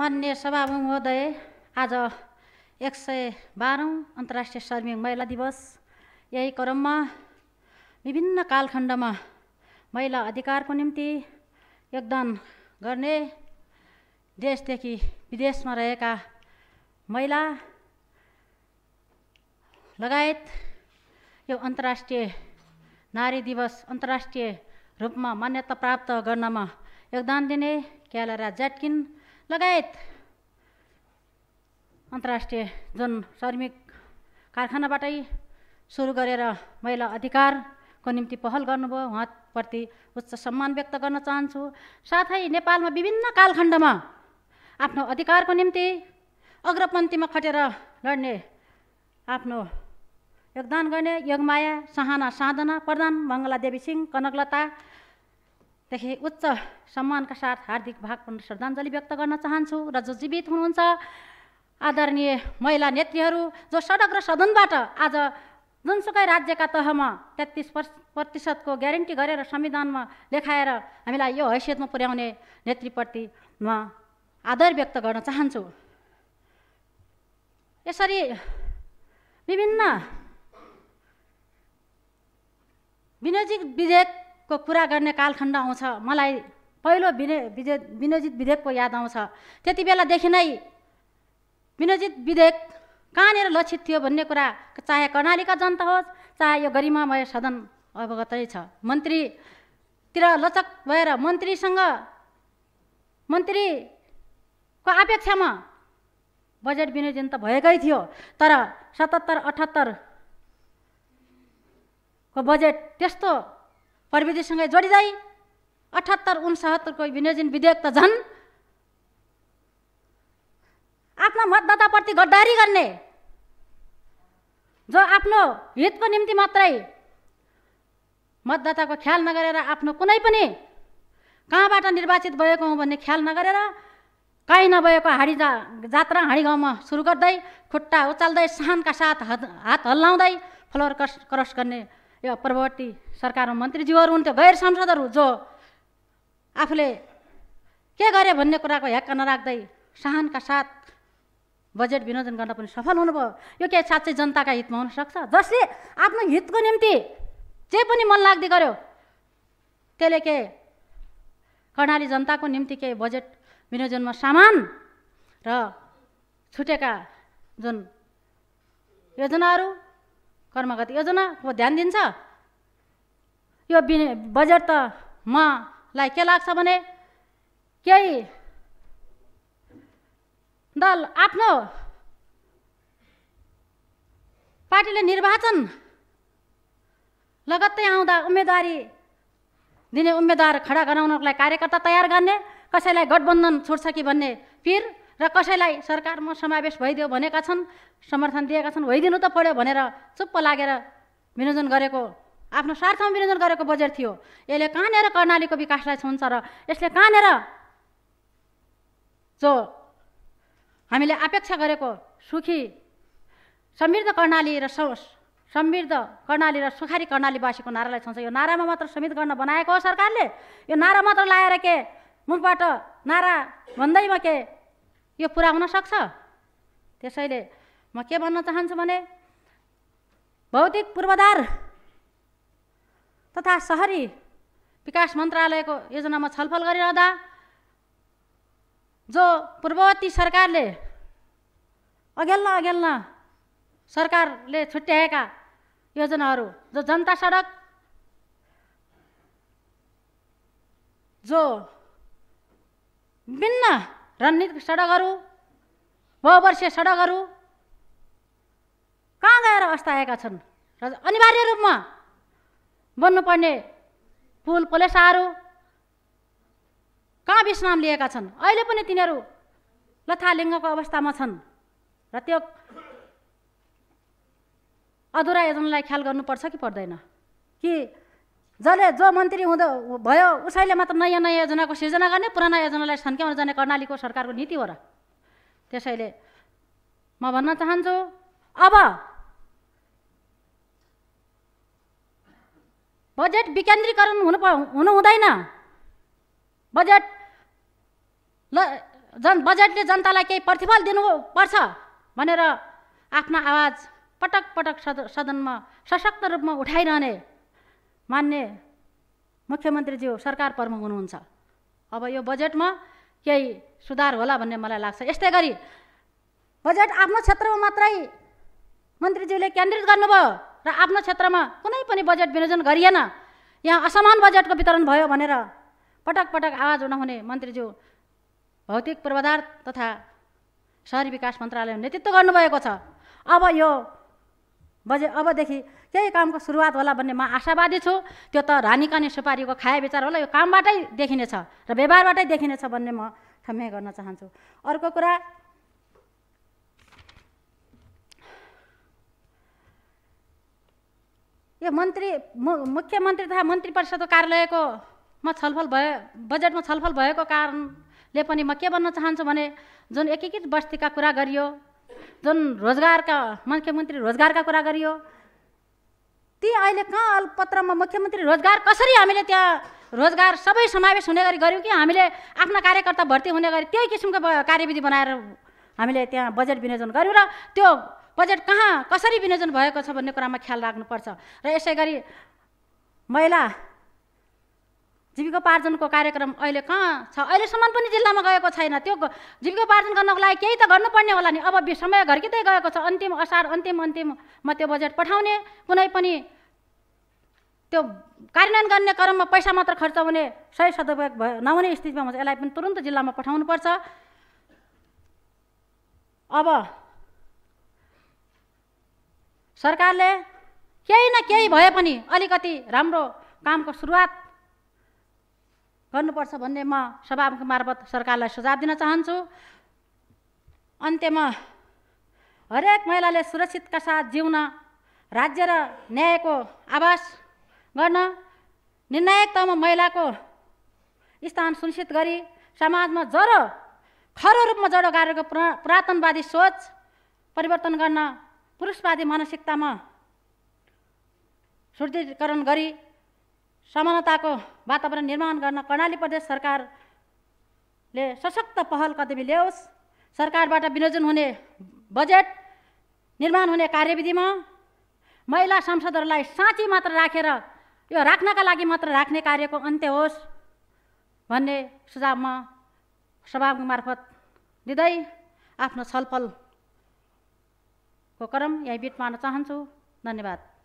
मान्य सभा महोदय आज एक सय बाह्रौँ अन्तर्राष्ट्रिय श्रमिक महिला दिवस यही क्रममा विभिन्न कालखण्डमा महिला अधिकारको निम्ति योगदान गर्ने देशदेखि विदेशमा रहेका महिला लगायत यो अन्तर्राष्ट्रिय नारी दिवस अन्तर्राष्ट्रिय रूपमा मान्यता प्राप्त गर्नमा योगदान दिने क्यालरा ज्याटकिन लगायत अन्तर्राष्ट्रिय जुन श्रमिक कारखानाबाटै सुरु गरेर महिला अधिकारको निम्ति पहल गर्नुभयो उहाँप्रति उच्च सम्मान व्यक्त गर्न चाहन्छु साथै नेपालमा विभिन्न कालखण्डमा आफ्नो अधिकारको निम्ति अग्रपन्थीमा खटेर लड्ने आफ्नो योगदान गर्ने योगमाया सहाना साधना प्रधान देवी सिंह कनकलता देखि उच्च सम्मानका साथ हार्दिक भागपूर्ण श्रद्धाञ्जली व्यक्त गर्न चाहन्छु र जो जीवित हुनुहुन्छ आदरणीय महिला नेत्रीहरू जो सडक र सदनबाट आज जुनसुकै राज्यका तहमा तेत्तिस प्रतिशतको ग्यारेन्टी गरेर संविधानमा लेखाएर हामीलाई यो हैसियतमा पुर्याउने नेतृप्रति म आदर व्यक्त गर्न चाहन्छु यसरी विभिन्न विनियोजित विधेयक को कुरा गर्ने कालखण्ड आउँछ मलाई पहिलो विनय विधे विनोजित विधेयकको याद आउँछ त्यति बेलादेखि नै विनोजित विधेयक कहाँनिर लक्षित थियो भन्ने कुरा चाहे कर्णालीका जनता होस् चाहे यो गरिमामय सदन अवगतै छ मन्त्रीतिर लचक भएर मन्त्रीसँग मन्त्रीको अपेक्षामा बजेट विनियोजन त भएकै थियो तर सतहत्तर अठहत्तरको बजेट त्यस्तो प्रविधिसँगै जोडिँदै अठहत्तर उनसहत्तरको विनियोजन विधेयक त झन् आफ्ना मतदाताप्रति गद्दारी गर्ने जो आफ्नो हितको निम्ति मात्रै मतदाताको ख्याल नगरेर आफ्नो कुनै पनि कहाँबाट निर्वाचित भएको हो भन्ने ख्याल नगरेर कहीँ नभएको हाँडी जा जात्रा हाँडी गाउँमा सुरु गर्दै खुट्टा उचाल्दै सानका साथ हात हात हल्लाउँदै फ्लोर क्रस क्रस गर्ने यो पर्वती सरकारमा मन्त्रीज्यूहरू हुन्थ्यो गैर सांसदहरू जो आफूले के गरे भन्ने कुराको ह्याक्क नराख्दै सहनका साथ बजेट विनियोजन गर्न पनि सफल हुनुभयो यो के साँच्चै जनताका हितमा हुनसक्छ जसले आफ्नो हितको निम्ति जे पनि मन लाग्दै गर्यो त्यसले के कर्णाली जनताको निम्ति के बजेट विनियोजनमा सामान र छुटेका जुन योजनाहरू कर्मगत योजनाको ध्यान दिन्छ यो बिने बजेट त मलाई के लाग्छ भने केही दल आफ्नो पार्टीले निर्वाचन लगत्तै आउँदा उम्मेदवारी दिने उम्मेद्वार खडा गराउनको लागि कार्यकर्ता तयार गर्ने कसैलाई गठबन्धन छुट्छ कि भन्ने पिर र कसैलाई सरकारमा समावेश भइदियो भनेका छन् समर्थन दिएका छन् भइदिनु त पऱ्यो भनेर चुप्प लागेर विनियोजन गरेको आफ्नो स्वार्थमा विनियोजन गरेको बजेट थियो यसले कहाँनिर कर्णालीको विकासलाई छुन्छ र यसले कहाँनिर जो हामीले अपेक्षा गरेको सुखी समृद्ध कर्णाली र समृद्ध कर्णाली र सुखारी कर्णालीवासीको नारालाई छुन्छ यो नारामा मात्र समृद्ध गर्न बनाएको हो सरकारले यो नारा मात्र लाएर के मुखबाट नारा भन्दैमा के यो पुरा हुनसक्छ त्यसैले म के भन्न चाहन्छु भने भौतिक पूर्वाधार तथा सहरी विकास मन्त्रालयको योजनामा छलफल गरिरहँदा जो पूर्ववर्ती सरकारले अघेल्न अघेल्न सरकारले छुट्याएका योजनाहरू जो जनता सडक जो विभिन्न रणनीतिक सडकहरू बहुवर्षीय सडकहरू कहाँ गएर आएका छन् र अनिवार्य रूपमा बन्नुपर्ने पुल पोलेसाहरू कहाँ विश्राम लिएका छन् अहिले पनि तिनीहरू लथालिङ्गको अवस्थामा छन् र त्यो अधुरा योजनालाई ख्याल गर्नुपर्छ कि पर्दैन कि जसले जो मन्त्री हुँदो भयो उसैले मात्र नयाँ नयाँ योजनाको सिर्जना गर्ने पुराना योजनालाई छन्क्याउन जाने कर्णालीको सरकारको नीति हो र त्यसैले म भन्न चाहन्छु अब बजेट विकेन्द्रीकरण हुनु प हुनु हुँदैन बजेट ल जन बजेटले जनतालाई केही प्रतिफल दिनुपर्छ भनेर आफ्ना आवाज पटक पटक सद सदनमा सशक्त रूपमा उठाइरहने मान्य मुख्यमन्त्रीज्यू सरकार प्रमुख हुनुहुन्छ अब यो बजेटमा केही सुधार होला भन्ने मलाई लाग्छ यस्तै गरी बजेट आफ्नो क्षेत्रमा मात्रै मन्त्रीज्यूले केन्द्रित गर्नुभयो र आफ्नो क्षेत्रमा कुनै पनि बजेट विनियोजन गरिएन यहाँ असमान बजेटको वितरण भयो भनेर पटक पटक आवाज नहुने मन्त्रीज्यू भौतिक पूर्वाधार तथा सहरी विकास मन्त्रालयले नेतृत्व गर्नुभएको छ अब यो बजे अबदेखि केही कामको सुरुवात होला भन्ने म आशावादी छु त्यो त रानीकाने सुपारीको खाए विचार होला यो कामबाटै देखिनेछ र व्यवहारबाटै देखिनेछ भन्ने म ठम्मे गर्न चाहन्छु अर्को कुरा यो मन्त्री मुख्यमन्त्री तथा मन्त्री परिषदको कार्यालयको म छलफल भयो बजेटमा छलफल भएको कारणले पनि म के भन्न चाहन्छु भने जुन एकीकृत बस्तीका कुरा गरियो जुन रोजगारका मुख्यमन्त्री रोजगारका कुरा गरियो ती अहिले कहाँ पत्रमा मुख्यमन्त्री रोजगार कसरी हामीले त्यहाँ रोजगार सबै समावेश हुने गरी गऱ्यौँ कि हामीले आफ्ना कार्यकर्ता भर्ती हुने गरी त्यही किसिमको कार्यविधि बनाएर हामीले त्यहाँ बजेट विनियोजन गऱ्यौँ र त्यो बजेट कहाँ कसरी विनियोजन भएको छ भन्ने कुरामा ख्याल राख्नुपर्छ र यसै गरी महिला जीविकोपार्जनको कार्यक्रम अहिले कहाँ छ अहिलेसम्म पनि जिल्लामा गएको छैन त्यो जीविकोपार्जन गर्नको लागि केही त गर्नुपर्ने होला नि अब समय घर्किँदै गएको छ अन्तिम असार अन्तिम अन्तिममा त्यो बजेट पठाउने कुनै पनि त्यो कार्यान्वयन गर्ने क्रममा पैसा मात्र खर्च हुने सही सदुपयोग भयो नहुने स्थितिमा हुन्छ यसलाई पनि तुरन्त जिल्लामा पठाउनुपर्छ अब सरकारले केही न केही भए पनि अलिकति राम्रो कामको सुरुवात गर्नुपर्छ भन्ने म सभा मार्फत सरकारलाई सुझाव दिन चाहन्छु अन्त्यमा हरेक महिलाले सुरक्षितका साथ जिउन राज्य र न्यायको आवास गर्न निर्णायकतामा महिलाको स्थान सुनिश्चित गरी समाजमा जरो खरो रूपमा जडो गाडेको पुरा पुरातनवादी सोच परिवर्तन गर्न पुरुषवादी मानसिकतामा सुदृढीकरण गरी समानताको वातावरण निर्माण गर्न कर्णाली प्रदेश सरकारले सशक्त पहल कदमी ल्याओस् सरकारबाट विनियोजन हुने बजेट निर्माण हुने कार्यविधिमा महिला सांसदहरूलाई साँची मात्र राखेर रा, यो राख्नका लागि मात्र राख्ने कार्यको अन्त्य होस् भन्ने सुझाव म सभा मार्फत दिँदै आफ्नो छलफलको क्रम यहीँ बिट मार्न चाहन्छु धन्यवाद